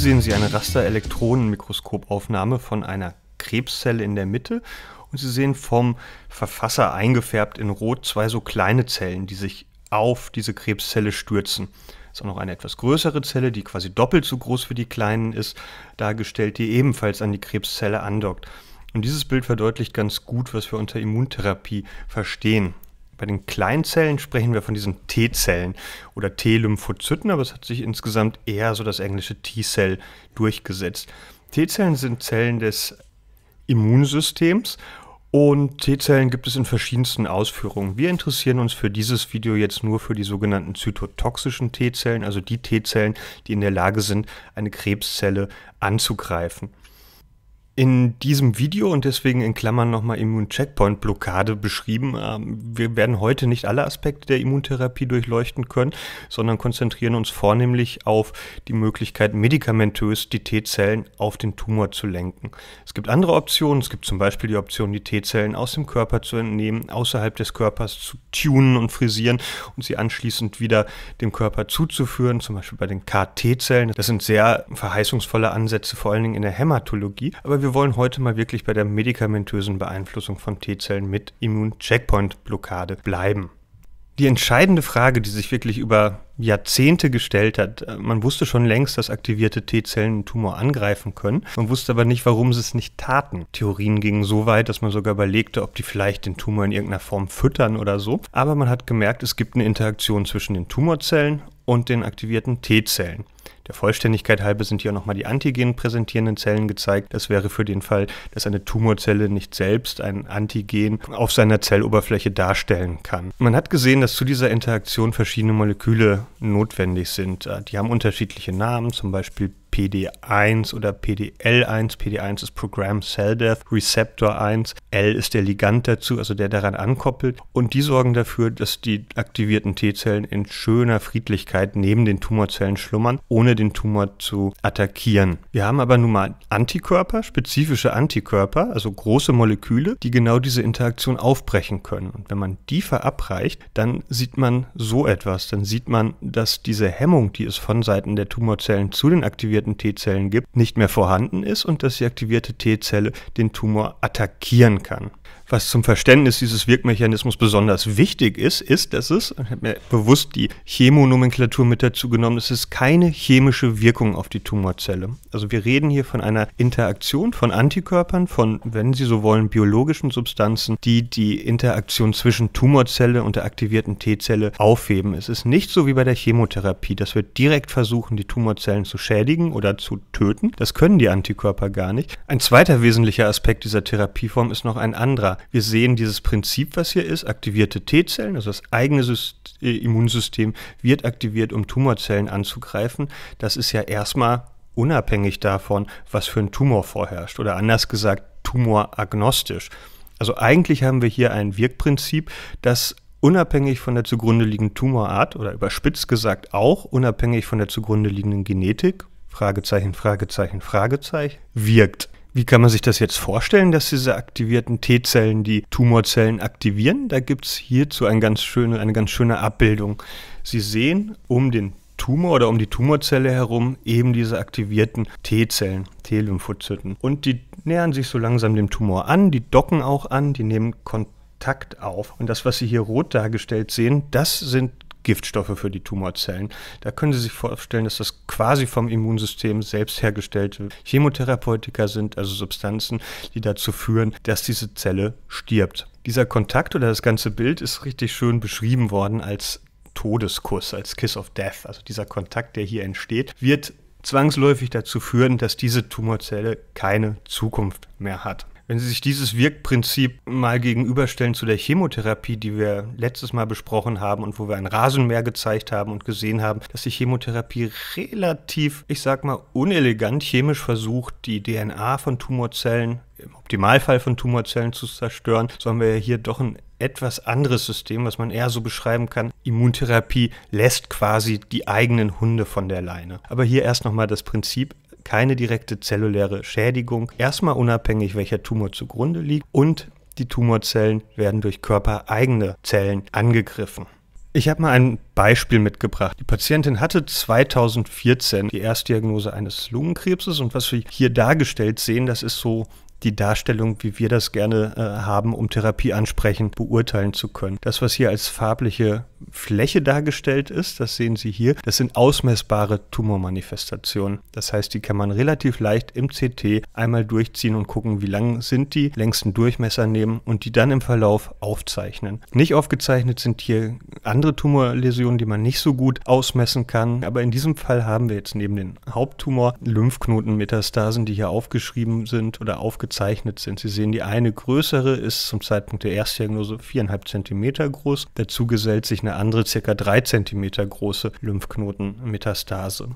sehen Sie eine Rasterelektronenmikroskopaufnahme von einer Krebszelle in der Mitte und Sie sehen vom Verfasser eingefärbt in Rot zwei so kleine Zellen, die sich auf diese Krebszelle stürzen. Es Ist auch noch eine etwas größere Zelle, die quasi doppelt so groß wie die kleinen ist, dargestellt, die ebenfalls an die Krebszelle andockt. Und dieses Bild verdeutlicht ganz gut, was wir unter Immuntherapie verstehen. Bei den Kleinzellen sprechen wir von diesen T-Zellen oder T-Lymphozyten, aber es hat sich insgesamt eher so das englische T-Cell durchgesetzt. T-Zellen sind Zellen des Immunsystems und T-Zellen gibt es in verschiedensten Ausführungen. Wir interessieren uns für dieses Video jetzt nur für die sogenannten zytotoxischen T-Zellen, also die T-Zellen, die in der Lage sind, eine Krebszelle anzugreifen in diesem Video und deswegen in Klammern nochmal immun checkpoint blockade beschrieben. Ähm, wir werden heute nicht alle Aspekte der Immuntherapie durchleuchten können, sondern konzentrieren uns vornehmlich auf die Möglichkeit, medikamentös die T-Zellen auf den Tumor zu lenken. Es gibt andere Optionen. Es gibt zum Beispiel die Option, die T-Zellen aus dem Körper zu entnehmen, außerhalb des Körpers zu tunen und frisieren und sie anschließend wieder dem Körper zuzuführen, zum Beispiel bei den KT-Zellen. Das sind sehr verheißungsvolle Ansätze, vor allen Dingen in der Hämatologie. Aber wir wir wollen heute mal wirklich bei der medikamentösen Beeinflussung von T-Zellen mit Immun-Checkpoint-Blockade bleiben. Die entscheidende Frage, die sich wirklich über Jahrzehnte gestellt hat, äh, man wusste schon längst, dass aktivierte T-Zellen einen Tumor angreifen können, man wusste aber nicht, warum sie es nicht taten. Theorien gingen so weit, dass man sogar überlegte, ob die vielleicht den Tumor in irgendeiner Form füttern oder so, aber man hat gemerkt, es gibt eine Interaktion zwischen den Tumorzellen und den aktivierten T-Zellen. Der Vollständigkeit halber sind hier auch nochmal die antigen präsentierenden Zellen gezeigt. Das wäre für den Fall, dass eine Tumorzelle nicht selbst ein Antigen auf seiner Zelloberfläche darstellen kann. Man hat gesehen, dass zu dieser Interaktion verschiedene Moleküle notwendig sind. Äh, die haben unterschiedliche Namen, zum Beispiel PD1 oder PDL1. PD1 ist Program Cell Death, Receptor 1. L ist der Ligand dazu, also der daran ankoppelt. Und die sorgen dafür, dass die aktivierten T-Zellen in schöner Friedlichkeit neben den Tumorzellen schlummern, ohne den Tumor zu attackieren. Wir haben aber nun mal Antikörper, spezifische Antikörper, also große Moleküle, die genau diese Interaktion aufbrechen können. Und wenn man die verabreicht, dann sieht man so etwas. Dann sieht man, dass diese Hemmung, die es von Seiten der Tumorzellen zu den aktivierten aktivierten T-Zellen gibt, nicht mehr vorhanden ist und dass die aktivierte T-Zelle den Tumor attackieren kann. Was zum Verständnis dieses Wirkmechanismus besonders wichtig ist, ist, dass es, ich habe mir bewusst die Chemonomenklatur mit dazu genommen, es ist keine chemische Wirkung auf die Tumorzelle. Also wir reden hier von einer Interaktion von Antikörpern, von, wenn Sie so wollen, biologischen Substanzen, die die Interaktion zwischen Tumorzelle und der aktivierten T-Zelle aufheben. Es ist nicht so wie bei der Chemotherapie, dass wir direkt versuchen, die Tumorzellen zu schädigen oder zu töten. Das können die Antikörper gar nicht. Ein zweiter wesentlicher Aspekt dieser Therapieform ist noch ein anderer wir sehen dieses Prinzip, was hier ist, aktivierte T-Zellen, also das eigene System, äh, Immunsystem wird aktiviert, um Tumorzellen anzugreifen. Das ist ja erstmal unabhängig davon, was für ein Tumor vorherrscht oder anders gesagt, tumoragnostisch. Also eigentlich haben wir hier ein Wirkprinzip, das unabhängig von der zugrunde liegenden Tumorart oder überspitzt gesagt auch unabhängig von der zugrunde liegenden Genetik Fragezeichen, Fragezeichen, Fragezeichen wirkt. Wie kann man sich das jetzt vorstellen, dass diese aktivierten T-Zellen die Tumorzellen aktivieren? Da gibt es hierzu eine ganz, schöne, eine ganz schöne Abbildung. Sie sehen um den Tumor oder um die Tumorzelle herum eben diese aktivierten T-Zellen, T-Lymphozyten. Und die nähern sich so langsam dem Tumor an, die docken auch an, die nehmen Kontakt auf. Und das, was Sie hier rot dargestellt sehen, das sind Giftstoffe für die Tumorzellen. Da können Sie sich vorstellen, dass das quasi vom Immunsystem selbst hergestellte Chemotherapeutika sind, also Substanzen, die dazu führen, dass diese Zelle stirbt. Dieser Kontakt oder das ganze Bild ist richtig schön beschrieben worden als Todeskuss, als Kiss of Death. Also dieser Kontakt, der hier entsteht, wird zwangsläufig dazu führen, dass diese Tumorzelle keine Zukunft mehr hat. Wenn Sie sich dieses Wirkprinzip mal gegenüberstellen zu der Chemotherapie, die wir letztes Mal besprochen haben und wo wir ein Rasenmäher gezeigt haben und gesehen haben, dass die Chemotherapie relativ, ich sag mal, unelegant chemisch versucht, die DNA von Tumorzellen im Optimalfall von Tumorzellen zu zerstören, so haben wir ja hier doch ein etwas anderes System, was man eher so beschreiben kann. Immuntherapie lässt quasi die eigenen Hunde von der Leine. Aber hier erst nochmal das Prinzip keine direkte zelluläre Schädigung, erstmal unabhängig, welcher Tumor zugrunde liegt und die Tumorzellen werden durch körpereigene Zellen angegriffen. Ich habe mal ein Beispiel mitgebracht. Die Patientin hatte 2014 die Erstdiagnose eines Lungenkrebses und was wir hier dargestellt sehen, das ist so die Darstellung, wie wir das gerne äh, haben, um Therapie ansprechend beurteilen zu können. Das, was hier als farbliche Fläche dargestellt ist, das sehen Sie hier, das sind ausmessbare Tumormanifestationen. Das heißt, die kann man relativ leicht im CT einmal durchziehen und gucken, wie lang sind die, längsten Durchmesser nehmen und die dann im Verlauf aufzeichnen. Nicht aufgezeichnet sind hier andere Tumorläsionen, die man nicht so gut ausmessen kann, aber in diesem Fall haben wir jetzt neben den Haupttumor Lymphknotenmetastasen, die hier aufgeschrieben sind oder aufgezeichnet sind. Sie sehen, die eine größere ist zum Zeitpunkt der Erstdiagnose viereinhalb Zentimeter groß. Dazu gesellt sich eine eine andere circa drei Zentimeter große Lymphknotenmetastase.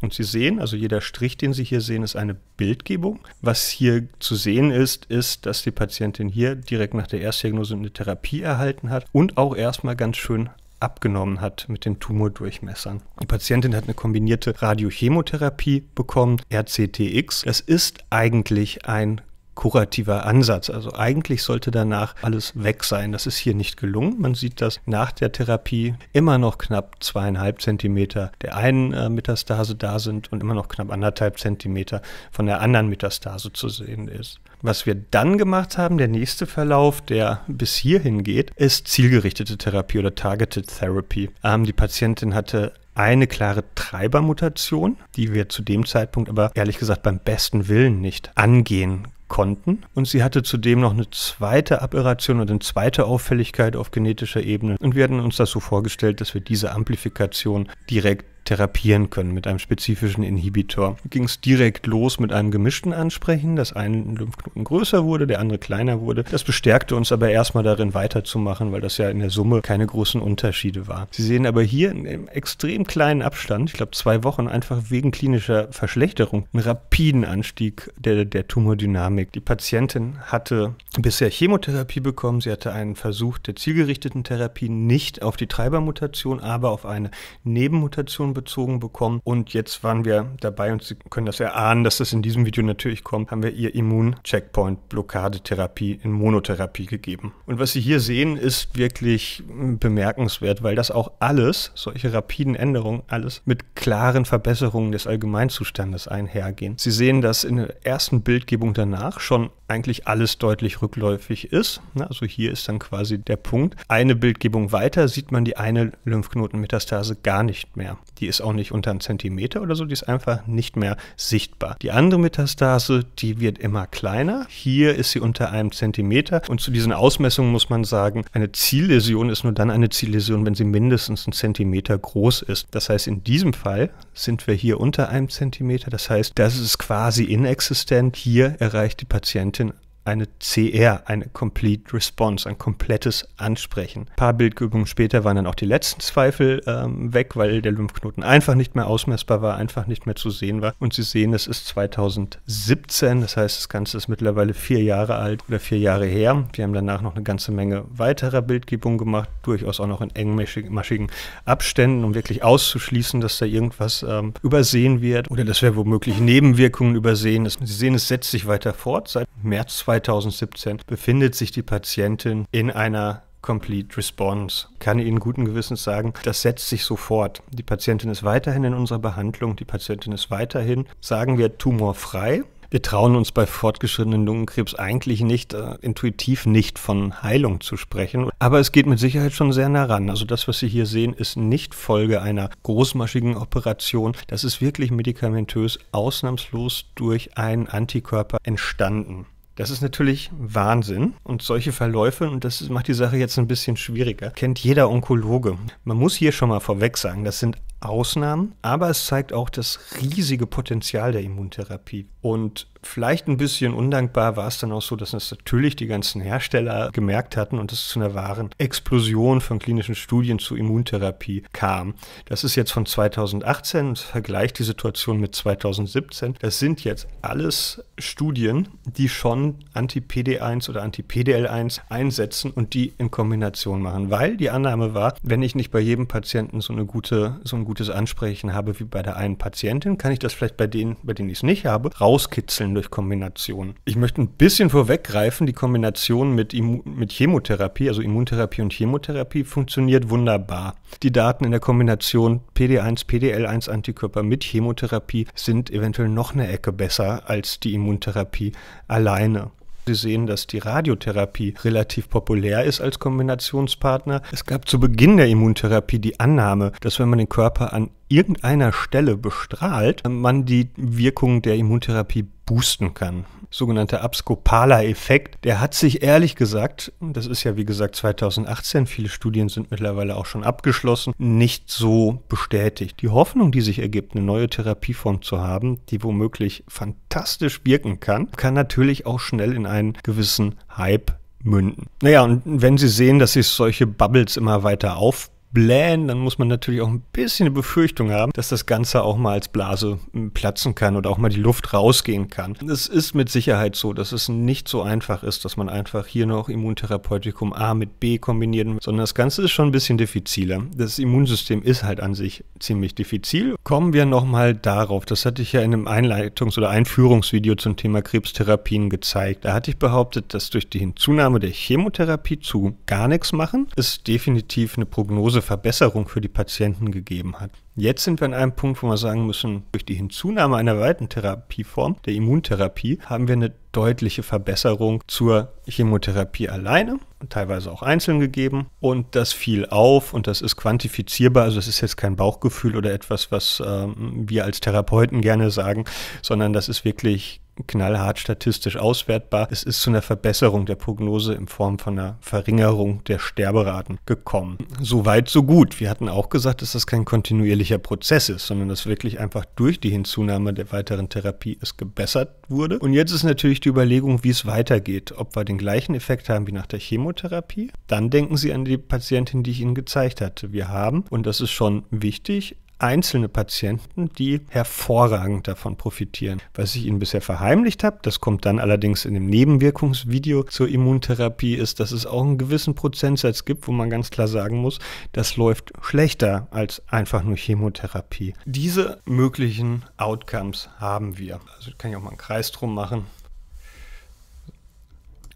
Und Sie sehen, also jeder Strich, den Sie hier sehen, ist eine Bildgebung. Was hier zu sehen ist, ist, dass die Patientin hier direkt nach der Erstdiagnose eine Therapie erhalten hat und auch erstmal ganz schön abgenommen hat mit den Tumordurchmessern. Die Patientin hat eine kombinierte Radiochemotherapie bekommen, RCTX. Das ist eigentlich ein kurativer Ansatz. Also eigentlich sollte danach alles weg sein. Das ist hier nicht gelungen. Man sieht, dass nach der Therapie immer noch knapp zweieinhalb Zentimeter der einen äh, Metastase da sind und immer noch knapp anderthalb Zentimeter von der anderen Metastase zu sehen ist. Was wir dann gemacht haben, der nächste Verlauf, der bis hierhin geht, ist zielgerichtete Therapie oder Targeted Therapy. Ähm, die Patientin hatte eine klare Treibermutation, die wir zu dem Zeitpunkt aber ehrlich gesagt beim besten Willen nicht angehen konnten. Und sie hatte zudem noch eine zweite Aberration und eine zweite Auffälligkeit auf genetischer Ebene. Und wir hatten uns das so vorgestellt, dass wir diese Amplifikation direkt therapieren können mit einem spezifischen Inhibitor. Ging es direkt los mit einem gemischten Ansprechen, dass ein Lymphknoten größer wurde, der andere kleiner wurde. Das bestärkte uns aber erstmal darin weiterzumachen, weil das ja in der Summe keine großen Unterschiede war. Sie sehen aber hier einen extrem kleinen Abstand, ich glaube zwei Wochen, einfach wegen klinischer Verschlechterung, einen rapiden Anstieg der, der Tumordynamik. Die Patientin hatte bisher Chemotherapie bekommen, sie hatte einen Versuch der zielgerichteten Therapie nicht auf die Treibermutation, aber auf eine Nebenmutation bezogen bekommen. Und jetzt waren wir dabei und Sie können das erahnen, dass das in diesem Video natürlich kommt, haben wir ihr Immun-Checkpoint-Blockadetherapie in Monotherapie gegeben. Und was Sie hier sehen, ist wirklich bemerkenswert, weil das auch alles, solche rapiden Änderungen, alles mit klaren Verbesserungen des Allgemeinzustandes einhergehen. Sie sehen, dass in der ersten Bildgebung danach schon eigentlich alles deutlich rückläufig ist. Also hier ist dann quasi der Punkt. Eine Bildgebung weiter sieht man die eine Lymphknotenmetastase gar nicht mehr. Die die ist auch nicht unter einem Zentimeter oder so, die ist einfach nicht mehr sichtbar. Die andere Metastase, die wird immer kleiner. Hier ist sie unter einem Zentimeter und zu diesen Ausmessungen muss man sagen, eine Zielläsion ist nur dann eine Zielläsion, wenn sie mindestens einen Zentimeter groß ist. Das heißt, in diesem Fall sind wir hier unter einem Zentimeter. Das heißt, das ist quasi inexistent. Hier erreicht die Patientin eine CR, eine Complete Response, ein komplettes Ansprechen. Ein paar Bildübungen später waren dann auch die letzten Zweifel ähm, weg, weil der Lymphknoten einfach nicht mehr ausmessbar war, einfach nicht mehr zu sehen war. Und Sie sehen, es ist 2017, das heißt, das Ganze ist mittlerweile vier Jahre alt oder vier Jahre her. Wir haben danach noch eine ganze Menge weiterer Bildgebungen gemacht, durchaus auch noch in engmaschigen Abständen, um wirklich auszuschließen, dass da irgendwas ähm, übersehen wird oder dass wir womöglich Nebenwirkungen übersehen. Sie sehen, es setzt sich weiter fort. Seit März 2017 befindet sich die Patientin in einer Complete Response. Kann Ihnen guten Gewissens sagen, das setzt sich sofort. Die Patientin ist weiterhin in unserer Behandlung, die Patientin ist weiterhin, sagen wir, tumorfrei. Wir trauen uns bei fortgeschrittenen Lungenkrebs eigentlich nicht, äh, intuitiv nicht von Heilung zu sprechen. Aber es geht mit Sicherheit schon sehr nah ran. Also das, was Sie hier sehen, ist nicht Folge einer großmaschigen Operation. Das ist wirklich medikamentös ausnahmslos durch einen Antikörper entstanden. Das ist natürlich Wahnsinn und solche Verläufe, und das macht die Sache jetzt ein bisschen schwieriger, kennt jeder Onkologe. Man muss hier schon mal vorweg sagen, das sind Ausnahmen, aber es zeigt auch das riesige Potenzial der Immuntherapie. Und vielleicht ein bisschen undankbar war es dann auch so, dass es natürlich die ganzen Hersteller gemerkt hatten und es zu einer wahren Explosion von klinischen Studien zur Immuntherapie kam. Das ist jetzt von 2018 und vergleicht die Situation mit 2017. Das sind jetzt alles Studien, die schon Anti-PD1 oder Anti-PDL1 einsetzen und die in Kombination machen, weil die Annahme war, wenn ich nicht bei jedem Patienten so eine gute so ein gutes Ansprechen habe wie bei der einen Patientin, kann ich das vielleicht bei denen, bei denen ich es nicht habe, rauskitzeln durch Kombinationen. Ich möchte ein bisschen vorweggreifen, die Kombination mit, mit Chemotherapie, also Immuntherapie und Chemotherapie, funktioniert wunderbar. Die Daten in der Kombination PD1, PDL1 Antikörper mit Chemotherapie sind eventuell noch eine Ecke besser als die Immuntherapie alleine. Sie sehen, dass die Radiotherapie relativ populär ist als Kombinationspartner. Es gab zu Beginn der Immuntherapie die Annahme, dass wenn man den Körper an irgendeiner Stelle bestrahlt, man die Wirkung der Immuntherapie boosten kann sogenannte Abskopala-Effekt, der hat sich ehrlich gesagt, das ist ja wie gesagt 2018, viele Studien sind mittlerweile auch schon abgeschlossen, nicht so bestätigt. Die Hoffnung, die sich ergibt, eine neue Therapieform zu haben, die womöglich fantastisch wirken kann, kann natürlich auch schnell in einen gewissen Hype münden. Naja, und wenn Sie sehen, dass sich solche Bubbles immer weiter aufbauen, blähen, dann muss man natürlich auch ein bisschen eine Befürchtung haben, dass das Ganze auch mal als Blase hm, platzen kann oder auch mal die Luft rausgehen kann. Es ist mit Sicherheit so, dass es nicht so einfach ist, dass man einfach hier noch Immuntherapeutikum A mit B kombinieren, muss, sondern das Ganze ist schon ein bisschen diffiziler. Das Immunsystem ist halt an sich ziemlich diffizil. Kommen wir nochmal darauf, das hatte ich ja in einem Einleitungs- oder Einführungsvideo zum Thema Krebstherapien gezeigt. Da hatte ich behauptet, dass durch die Hinzunahme der Chemotherapie zu gar nichts machen, ist definitiv eine Prognose Verbesserung für die Patienten gegeben hat. Jetzt sind wir an einem Punkt, wo wir sagen müssen, durch die Hinzunahme einer weiten Therapieform, der Immuntherapie, haben wir eine deutliche Verbesserung zur Chemotherapie alleine und teilweise auch einzeln gegeben. Und das fiel auf und das ist quantifizierbar. Also es ist jetzt kein Bauchgefühl oder etwas, was ähm, wir als Therapeuten gerne sagen, sondern das ist wirklich knallhart statistisch auswertbar. Es ist zu einer Verbesserung der Prognose in Form von einer Verringerung der Sterberaten gekommen. So weit, so gut. Wir hatten auch gesagt, dass das kein kontinuierlicher Prozess ist, sondern dass wirklich einfach durch die Hinzunahme der weiteren Therapie es gebessert wurde. Und jetzt ist natürlich die Überlegung, wie es weitergeht. Ob wir den gleichen Effekt haben wie nach der Chemotherapie. Dann denken Sie an die Patientin, die ich Ihnen gezeigt hatte. Wir haben, und das ist schon wichtig, einzelne Patienten, die hervorragend davon profitieren. Was ich Ihnen bisher verheimlicht habe, das kommt dann allerdings in dem Nebenwirkungsvideo zur Immuntherapie, ist, dass es auch einen gewissen Prozentsatz gibt, wo man ganz klar sagen muss, das läuft schlechter als einfach nur Chemotherapie. Diese möglichen Outcomes haben wir. Also kann ich auch mal einen Kreis drum machen.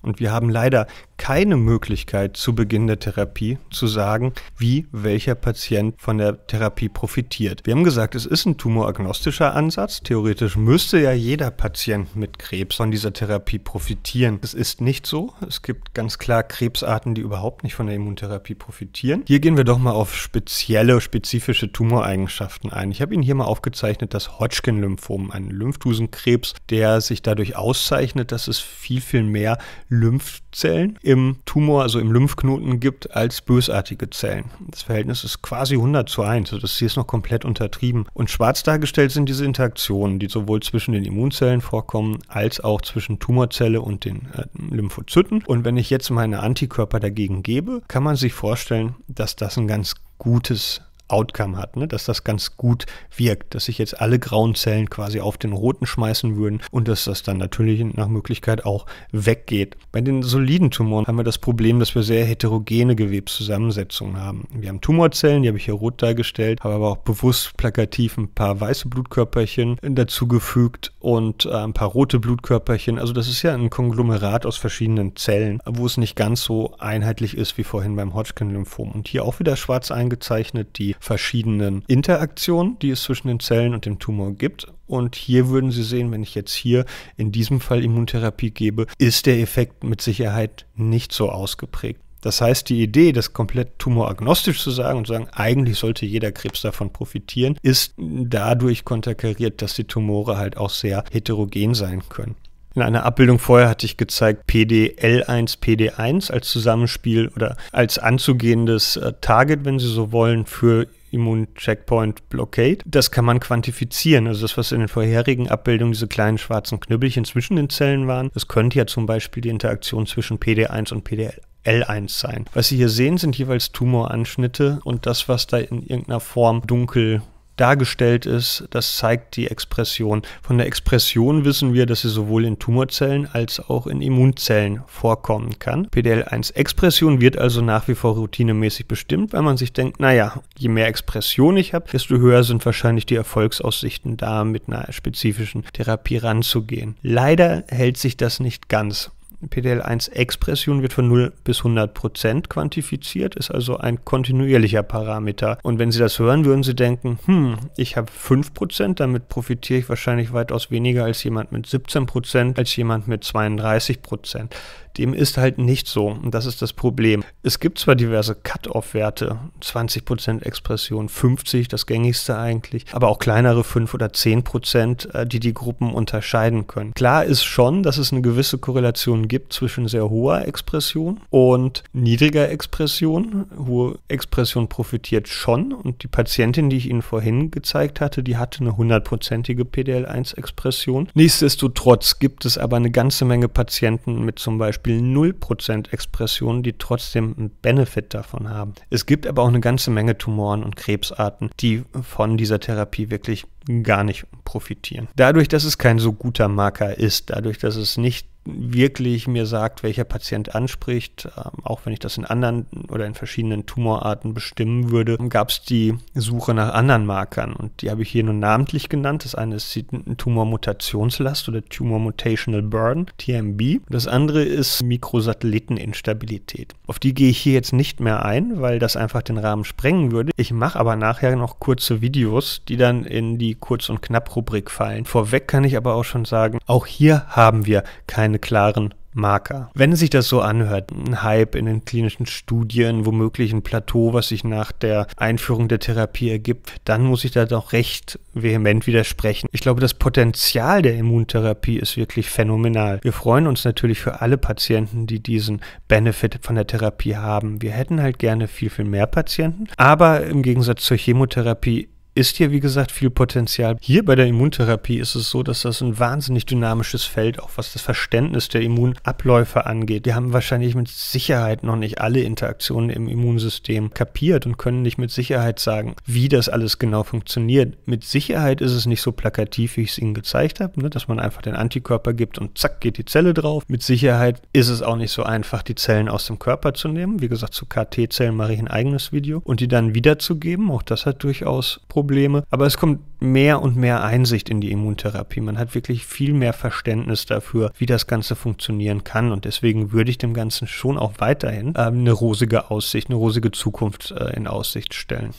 Und wir haben leider keine Möglichkeit zu Beginn der Therapie zu sagen, wie welcher Patient von der Therapie profitiert. Wir haben gesagt, es ist ein tumoragnostischer Ansatz. Theoretisch müsste ja jeder Patient mit Krebs von dieser Therapie profitieren. Es ist nicht so. Es gibt ganz klar Krebsarten, die überhaupt nicht von der Immuntherapie profitieren. Hier gehen wir doch mal auf spezielle, spezifische Tumoreigenschaften ein. Ich habe Ihnen hier mal aufgezeichnet, das Hodgkin-Lymphom, ein Lymphdusenkrebs, der sich dadurch auszeichnet, dass es viel, viel mehr Lymphzellen im Tumor, also im Lymphknoten gibt, als bösartige Zellen. Das Verhältnis ist quasi 100 zu 1, also das hier ist noch komplett untertrieben. Und schwarz dargestellt sind diese Interaktionen, die sowohl zwischen den Immunzellen vorkommen, als auch zwischen Tumorzelle und den äh, Lymphozyten. Und wenn ich jetzt meine Antikörper dagegen gebe, kann man sich vorstellen, dass das ein ganz gutes Outcome hat, ne? dass das ganz gut wirkt, dass sich jetzt alle grauen Zellen quasi auf den roten schmeißen würden und dass das dann natürlich nach Möglichkeit auch weggeht. Bei den soliden Tumoren haben wir das Problem, dass wir sehr heterogene Gewebszusammensetzungen haben. Wir haben Tumorzellen, die habe ich hier rot dargestellt, habe aber auch bewusst plakativ ein paar weiße Blutkörperchen dazugefügt und äh, ein paar rote Blutkörperchen. Also das ist ja ein Konglomerat aus verschiedenen Zellen, wo es nicht ganz so einheitlich ist wie vorhin beim Hodgkin-Lymphom. Und hier auch wieder schwarz eingezeichnet die verschiedenen Interaktionen, die es zwischen den Zellen und dem Tumor gibt. Und hier würden Sie sehen, wenn ich jetzt hier in diesem Fall Immuntherapie gebe, ist der Effekt mit Sicherheit nicht so ausgeprägt. Das heißt, die Idee, das komplett tumoragnostisch zu sagen und zu sagen, eigentlich sollte jeder Krebs davon profitieren, ist dadurch konterkariert, dass die Tumore halt auch sehr heterogen sein können. In einer Abbildung vorher hatte ich gezeigt PDL1, PD1 als Zusammenspiel oder als anzugehendes äh, Target, wenn Sie so wollen, für immun checkpoint Blockade. Das kann man quantifizieren. Also das, was in den vorherigen Abbildungen diese kleinen schwarzen Knüppelchen zwischen den Zellen waren, das könnte ja zum Beispiel die Interaktion zwischen PD1 und PDL L1 sein. Was Sie hier sehen, sind jeweils Tumoranschnitte und das, was da in irgendeiner Form dunkel dargestellt ist. Das zeigt die Expression. Von der Expression wissen wir, dass sie sowohl in Tumorzellen als auch in Immunzellen vorkommen kann. PDL1-Expression wird also nach wie vor routinemäßig bestimmt, weil man sich denkt, naja, je mehr Expression ich habe, desto höher sind wahrscheinlich die Erfolgsaussichten da, mit einer spezifischen Therapie ranzugehen. Leider hält sich das nicht ganz. PDL1-Expression wird von 0 bis 100 Prozent quantifiziert, ist also ein kontinuierlicher Parameter. Und wenn Sie das hören, würden Sie denken, hm, ich habe 5 Prozent, damit profitiere ich wahrscheinlich weitaus weniger als jemand mit 17 Prozent, als jemand mit 32 Prozent. Dem ist halt nicht so und das ist das Problem. Es gibt zwar diverse Cut-off-Werte, 20% Expression, 50, das gängigste eigentlich, aber auch kleinere 5 oder 10%, äh, die die Gruppen unterscheiden können. Klar ist schon, dass es eine gewisse Korrelation gibt zwischen sehr hoher Expression und niedriger Expression. Hohe Expression profitiert schon und die Patientin, die ich Ihnen vorhin gezeigt hatte, die hatte eine hundertprozentige PDL1-Expression. Nichtsdestotrotz gibt es aber eine ganze Menge Patienten mit zum Beispiel Beispiel 0% Expressionen, die trotzdem einen Benefit davon haben. Es gibt aber auch eine ganze Menge Tumoren und Krebsarten, die von dieser Therapie wirklich gar nicht profitieren. Dadurch, dass es kein so guter Marker ist, dadurch, dass es nicht wirklich mir sagt, welcher Patient anspricht, ähm, auch wenn ich das in anderen oder in verschiedenen Tumorarten bestimmen würde, gab es die Suche nach anderen Markern und die habe ich hier nur namentlich genannt. Das eine ist die Tumormutationslast oder Tumor Mutational Burden, TMB. Das andere ist Mikrosatelliteninstabilität. Auf die gehe ich hier jetzt nicht mehr ein, weil das einfach den Rahmen sprengen würde. Ich mache aber nachher noch kurze Videos, die dann in die Kurz- und Knapp-Rubrik fallen. Vorweg kann ich aber auch schon sagen, auch hier haben wir keine klaren Marker. Wenn sich das so anhört, ein Hype in den klinischen Studien, womöglich ein Plateau, was sich nach der Einführung der Therapie ergibt, dann muss ich da doch recht vehement widersprechen. Ich glaube, das Potenzial der Immuntherapie ist wirklich phänomenal. Wir freuen uns natürlich für alle Patienten, die diesen Benefit von der Therapie haben. Wir hätten halt gerne viel, viel mehr Patienten, aber im Gegensatz zur Chemotherapie ist hier, wie gesagt, viel Potenzial. Hier bei der Immuntherapie ist es so, dass das ein wahnsinnig dynamisches Feld, auch was das Verständnis der Immunabläufe angeht. Die haben wahrscheinlich mit Sicherheit noch nicht alle Interaktionen im Immunsystem kapiert und können nicht mit Sicherheit sagen, wie das alles genau funktioniert. Mit Sicherheit ist es nicht so plakativ, wie ich es Ihnen gezeigt habe, ne? dass man einfach den Antikörper gibt und zack geht die Zelle drauf. Mit Sicherheit ist es auch nicht so einfach, die Zellen aus dem Körper zu nehmen. Wie gesagt, zu KT-Zellen mache ich ein eigenes Video und die dann wiederzugeben. Auch das hat durchaus Probleme. Probleme, aber es kommt mehr und mehr Einsicht in die Immuntherapie. Man hat wirklich viel mehr Verständnis dafür, wie das Ganze funktionieren kann und deswegen würde ich dem Ganzen schon auch weiterhin ähm, eine rosige Aussicht, eine rosige Zukunft äh, in Aussicht stellen.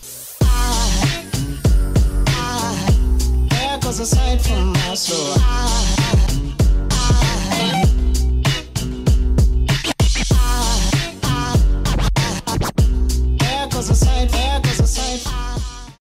I, I,